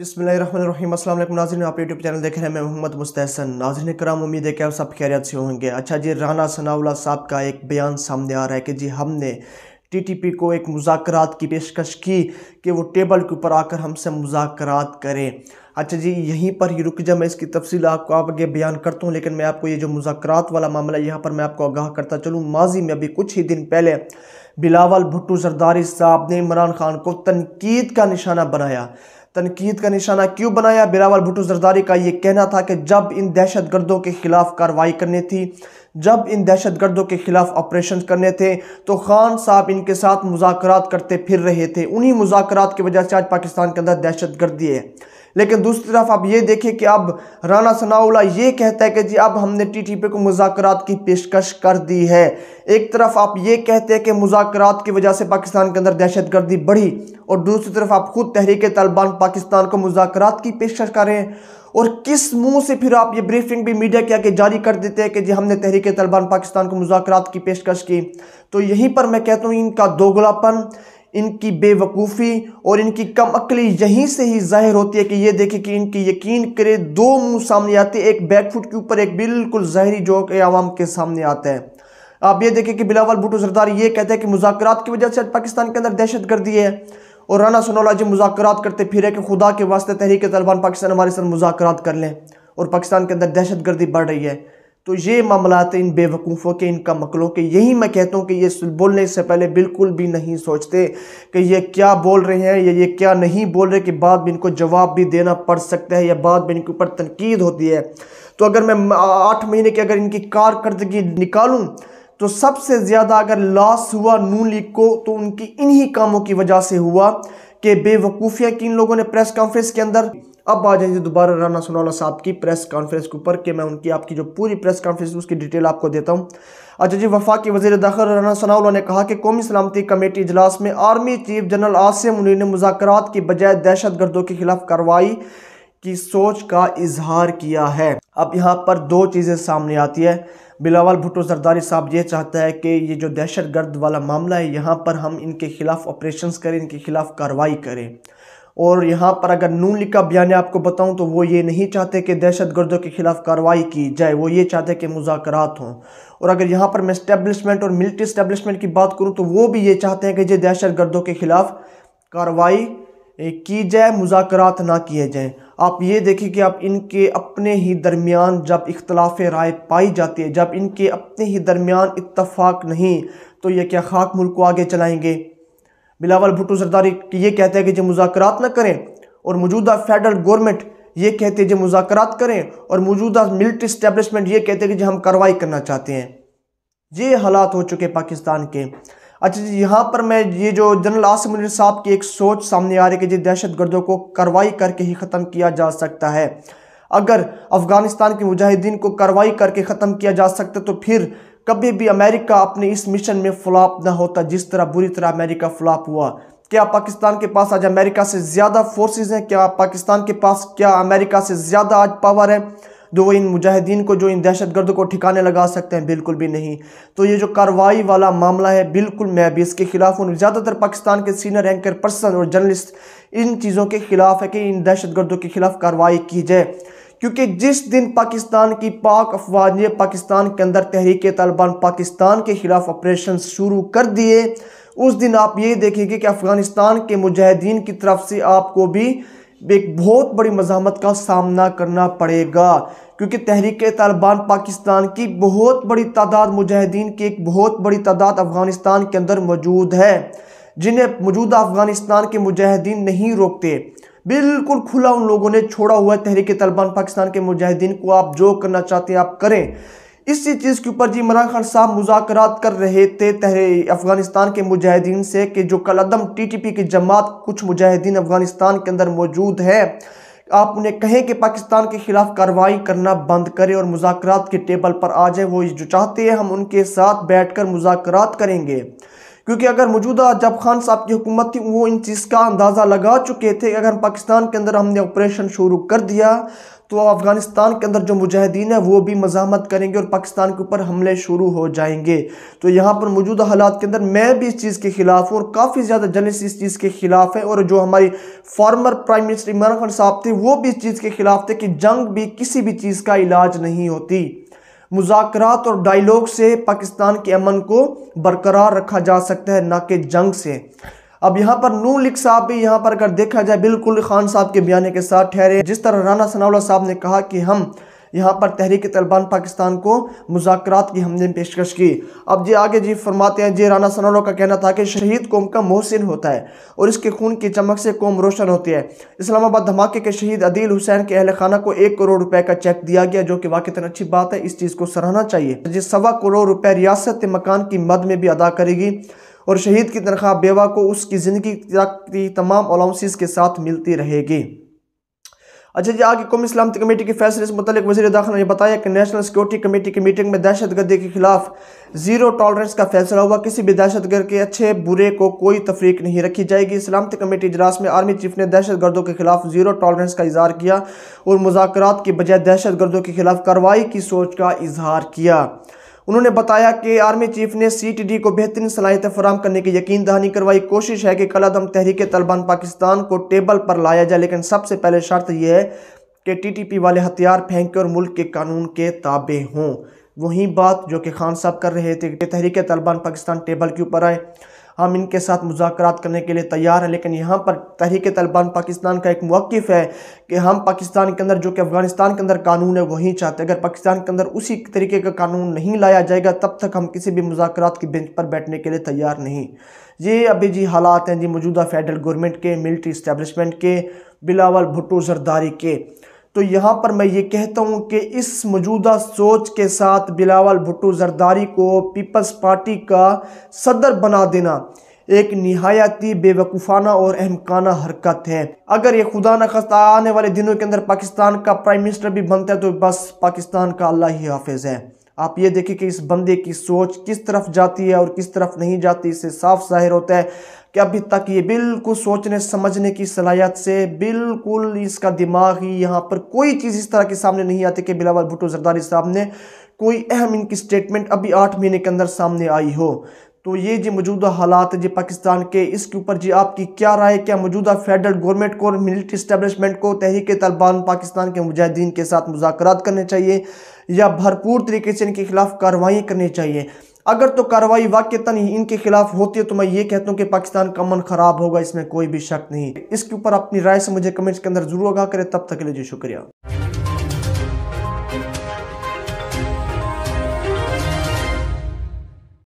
बिसमीम असल आप यूट्यूब चैनल देख रहे हैं मोहम्मद मुस्तैसन नाजरन कराम उम्मीद है कि आप सब खैरियत से होंगे अच्छा जी राना सनाउल्ला साहब का एक बयान सामने आ रहा है कि जी हमने टीटीपी को एक मुजाकरात की पेशकश की कि वो टेबल के ऊपर आकर हमसे मुजाकरात करें अच्छा जी यहीं पर ही रुक जा मैं इसकी तफसील आपको आप आगे बयान करता हूँ लेकिन मैं आपको ये जो मुजाकरात वाला मामला यहाँ पर मैं आपको आगाह करता चलूँ माजी में अभी कुछ ही दिन पहले बिलावल भुट्टू सरदारी साहब ने इमरान खान को तनकीद का निशाना बनाया तनकीद का निशाना क्यों बनाया बिलावल भुटू जरदारी का ये कहना था कि जब इन दहशत गर्दों के ख़िलाफ़ कार्रवाई करनी थी जब इन दहशत गर्दों के ख़िलाफ़ ऑपरेशन करने थे तो खान साहब इनके साथ मुजाकर करते फिर रहे थे उन्हीं मुजाकर की वजह से आज पाकिस्तान के अंदर दहशत गर्दी है लेकिन दूसरी तरफ आप ये देखें कि अब राना सनाउला ये कहता है कि जी अब हमने टी टी पी को मुजाकर की पेशकश कर दी है एक तरफ आप ये कहते हैं कि मुजाकर की वजह से पाकिस्तान के अंदर दहशत गर्दी बढ़ी और दूसरी तरफ आप खुद तहरीक तालिबान पाकिस्तान को मुजाकर की पेशकश कर रहे हैं और किस मुंह से फिर आप ये ब्रीफिंग भी मीडिया के आगे जारी कर देते हैं कि जी हमने तहरीक तालिबान पाकिस्तान को मुजाकर की पेशकश की तो यहीं पर मैं कहता हूँ इनका दोगलापन इनकी बेवकूफ़ी और इनकी कम अकली यहीं से ही जाहिर होती है कि ये देखें कि इनकी यकीन करे दो मुंह सामने आते एक बैकफुट के ऊपर एक बिल्कुल जहरी जोक आवाम के सामने आता है आप ये देखें कि बिलावल भुटो सरदार ये कहते हैं कि मुजाकर की वजह से पाकिस्तान के अंदर दहशत गर्दी है और राना सनोला जी मुजाकर करते है कि खुदा के वास्ते तहरीक तलबान पाकिस्तान हमारे साथ मुजाकर कर लें और पाकिस्तान के अंदर दहशत गर्दी बढ़ रही है तो ये मामला इन बेवकूफ़ों के इनका मकलों के यही मैं कहता हूँ कि ये बोलने से पहले बिल्कुल भी नहीं सोचते कि ये क्या बोल रहे हैं या ये क्या नहीं बोल रहे कि बाद में इनको जवाब भी देना पड़ सकता है या बाद में इनके ऊपर तनकीद होती है तो अगर मैं आठ महीने की अगर इनकी कारकर्दगी निकालूँ तो सबसे ज़्यादा अगर लॉस हुआ नू लीग को तो उनकी इन्हीं कामों की वजह से हुआ कि बेवकूफ़ियाँ किन लोगों ने प्रेस कॉन्फ्रेंस के अंदर अब आ जाएंगे दोबारा राना सोनौला साहब की प्रेस कॉन्फ्रेंस के ऊपर कि मैं उनकी आपकी जो पूरी प्रेस कॉन्फ्रेंस उसकी डिटेल आपको देता हूँ अच्छा जी वफा के वजीर दाखिल राना सनाउल्ला ने कहा कि कौमी सलामती कमेटी इजलास में आर्मी चीफ जनरल आसिम उन्नी ने मुजाकर की बजाय दहशत गर्दों के खिलाफ कार्रवाई की सोच का इजहार किया है अब यहाँ पर दो चीज़ें सामने आती है बिलावल भुट्टो जरदारी साहब ये चाहता है कि ये जो दहशत गर्द वाला मामला है यहाँ पर हम इनके खिलाफ ऑपरेशंस करें इनके खिलाफ कार्रवाई करें और यहाँ पर अगर नून लिखा का बयान आपको बताऊँ तो वो ये नहीं चाहते कि दहशत गर्दों के खिलाफ कार्रवाई की जाए वो ये चाहते कि मुजाकर हों और अगर यहाँ पर मैं इस्टेब्लिशमेंट और मिलिट्री स्टैब्लिशमेंट की बात करूँ तो वो भी ये चाहते हैं कि ये दहशत गर्दों के खिलाफ कार्रवाई की जाए मुजाकर ना किए जाएँ आप ये देखें कि आप इनके अपने ही दरमियान जब इख्तलाफ राय पाई जाती है जब इनके अपने ही दरमियान इतफाक़ नहीं तो ये क्या खाक मुल्क को आगे चलाएंगे बिलावल भुट्टो सरदारी ये कहते हैं कि जो मुजाकर न करें और मौजूदा फेडरल गवर्नमेंट ये कहते हैं जो मुजाकर करें और मौजूदा मिलिट्री स्टैब्लिशमेंट ये कहते हैं कि जो हम कार्रवाई करना चाहते हैं ये हालात हो चुके पाकिस्तान के अच्छा जी यहाँ पर मैं ये जो जनरल आसिम साहब की एक सोच सामने आ रही है कि जी दहशत गर्दों को कार्रवाई करके ही ख़त्म किया जा सकता है अगर अफ़गानिस्तान के मुजाहिदीन को कार्रवाई करके ख़त्म किया जा सकता तो फिर कभी भी अमेरिका अपने इस मिशन में फ्लॉप ना होता जिस तरह बुरी तरह अमेरिका फ्लॉप हुआ क्या पाकिस्तान के पास आज अमेरिका से ज़्यादा फोर्सेज हैं क्या पाकिस्तान के पास क्या अमेरिका से ज़्यादा आज पावर है जो इन मुजाहिदीन को जो इन दहशत गर्द को ठिकाने लगा सकते हैं बिल्कुल भी नहीं तो ये जो कार्रवाई वाला मामला है बिल्कुल मैं भी इसके खिलाफ हूँ ज़्यादातर पाकिस्तान के सीनियर एंकर पर्सन और जर्नलिस्ट इन चीज़ों के खिलाफ है कि इन दहशत गर्दों के खिलाफ कार्रवाई की जाए क्योंकि जिस दिन पाकिस्तान की पाक अफवाज ने पाकिस्तान के अंदर तहरीक तालिबान पाकिस्तान के ख़िलाफ़ ऑपरेशन शुरू कर दिए उस दिन आप ये देखेंगे कि अफ़गानिस्तान के मुजाहिदीन की तरफ से आपको भी एक बहुत बड़ी मजामत का सामना करना पड़ेगा क्योंकि तहरीक तालिबान पाकिस्तान की बहुत बड़ी तादाद मुजाहिदीन की एक बहुत बड़ी तादाद अफ़गानिस्तान के अंदर मौजूद है जिन्हें मौजूदा अफ़गानिस्तान के मुजाहिदीन नहीं रोकते बिल्कुल खुला उन लोगों ने छोड़ा हुआ है तहरीक तालिबान पाकिस्तान के मुजाहिदीन को आप जो करना चाहते हैं आप करें इसी चीज़ के ऊपर जी इमरान खान साहब मुजाकर कर रहे थे तहरे अफगानिस्तान के मुजाहिदीन से कि जो कलदम टी टी पी की जमात कुछ मुजाहिदीन अफगानिस्तान के अंदर मौजूद है आप उन्हें कहें कि पाकिस्तान के ख़िलाफ़ कार्रवाई करना बंद करें और मुजाकर के टेबल पर आ जाए वो जो चाहते हैं हम उनके साथ बैठ कर मुजाकर करेंगे क्योंकि अगर मौजूदा जब खान साहब की हुकूमत थी वो इन चीज़ का अंदाज़ा लगा चुके थे अगर पाकिस्तान के अंदर हमने ऑपरेशन शुरू कर दिया तो अफ़गानिस्तान के अंदर जो मुजाहिदीन है वो भी मजामत करेंगे और पाकिस्तान के ऊपर हमले शुरू हो जाएंगे तो यहाँ पर मौजूदा हालात के अंदर मैं भी इस चीज़ के ख़िलाफ़ हूँ और काफ़ी ज़्यादा जनस इस चीज़ के ख़िलाफ़ है और जो हमारी former prime minister Imran Khan साहब थे वो भी इस चीज़ के ख़िलाफ़ थे कि जंग भी किसी भी चीज़ का इलाज नहीं होती मुजाकरात और डायलॉग से पाकिस्तान के अमन को बरकरार रखा जा सकता है ना कि जंग से अब यहाँ पर नू लिख साहब भी यहाँ पर अगर देखा जाए बिल्कुल खान साहब के बयान के साथ ठहरे जिस तरह राना सनावला साहब ने कहा कि हम यहाँ पर तहरीक तलबान पाकिस्तान को मुजाकर की हमने पेशकश की अब जी आगे जी फरमाते हैं जी राना सनोलो का कहना था कि शहीद कौम का मोहसिन होता है और इसके खून की चमक से कौम रोशन होती है इस्लामाबाद धमाके के शहीद अदील हुसैन के अहल खाना को एक करोड़ रुपए का चेक दिया गया जो कि वाकता अच्छी बात है इस चीज़ को सराहना चाहिए जी सवा करोड़ रुपये रियासत मकान की मद में भी अदा करेगी और शहीद की तनख्वाह बेवा को उसकी ज़िंदगी की तमाम अलाउंसिस के साथ मिलती रहेगी अच्छा जी आगे कौम सलामती कमेटी के फैसले से मतलब वजी दाखिला ने बताया कि नेशनल सिक्योरिटी कमेटी की मीटिंग में दहशत गर्दी के खिलाफ जीरो टॉलरेंस का फैसला हुआ किसी भी दहशत गर्द के अच्छे बुरे को कोई तफरीक नहीं रखी जाएगी सलामती कमेटी इजलास में आर्मी चीफ ने दहशत गर्दों के खिलाफ जीरो टॉलरेंस का इजहार किया और मुजाकर की बजाय दहशत गर्दों के खिलाफ कार्रवाई की सोच का इजहार किया उन्होंने बताया कि आर्मी चीफ ने सीटीडी को बेहतरीन सलाहियतें फराम करने की यकीन दहानी करवाई कोशिश है कि अदम तहरीक तलबान पाकिस्तान को टेबल पर लाया जाए लेकिन सबसे पहले शर्त यह है कि टीटीपी वाले हथियार फेंके और मुल्क के कानून के ताबे हों वही बात जो कि खान साहब कर रहे थे कि तहरीक तलबान पाकिस्तान टेबल के ऊपर आए हम इनके साथ मुजाकर करने के लिए तैयार हैं लेकिन यहाँ पर तहरीक तलबान पाकिस्तान का एक मौक़ है कि हम पाकिस्तान के अंदर जो कि अफ़गानिस्तान के अंदर कानून है वहीं चाहते अगर पाकिस्तान के अंदर उसी तरीके का कानून नहीं लाया जाएगा तब तक हम किसी भी मुजाकर की बेंच पर बैठने के लिए तैयार नहीं ये अभी जी हालात हैं जी मौजूदा फेडरल गवर्नमेंट के मिलिट्री इस्टेबलिशमेंट के बिलावल भुट्टो जरदारी के तो यहाँ पर मैं ये कहता हूँ कि इस मौजूदा सोच के साथ बिलावल भुट्टो जरदारी को पीपल्स पार्टी का सदर बना देना एक नहायती बेवकूफ़ाना और अहमकाना हरकत है अगर ये खुदा न खस्ता आने वाले दिनों के अंदर पाकिस्तान का प्राइम मिनिस्टर भी बनता है तो बस पाकिस्तान का अल्लाह ही हाफिज़ है आप ये देखिए कि इस बंदे की सोच किस तरफ जाती है और किस तरफ नहीं जाती इससे साफ जाहिर होता है कि अभी तक ये बिल्कुल सोचने समझने की सलाहियत से बिल्कुल इसका दिमाग ही यहाँ पर कोई चीज़ इस तरह के सामने नहीं आती कि बिलावल भुट्टो जरदारी साहब ने कोई अहम इनकी स्टेटमेंट अभी आठ महीने के अंदर सामने आई हो तो ये जी मौजूदा हालात जी पाकिस्तान के इसके ऊपर जी आपकी क्या राय क्या मौजूदा फेडरल गवर्नमेंट को और मिलिट्री इस्टेबलिशमेंट को तहरीक तलबान पाकिस्तान के मुजाहिदीन के साथ मुजाकर करने चाहिए या भरपूर तरीके से इनके खिलाफ कार्रवाई करनी चाहिए अगर तो कार्रवाई वाक्यता नहीं इनके खिलाफ होती है तो मैं ये कहता हूँ कि पाकिस्तान का मन खराब होगा इसमें कोई भी शक नहीं इसके ऊपर अपनी राय से मुझे कमेंट्स के अंदर जरूर आगा करें तब तक के लिए जी शुक्रिया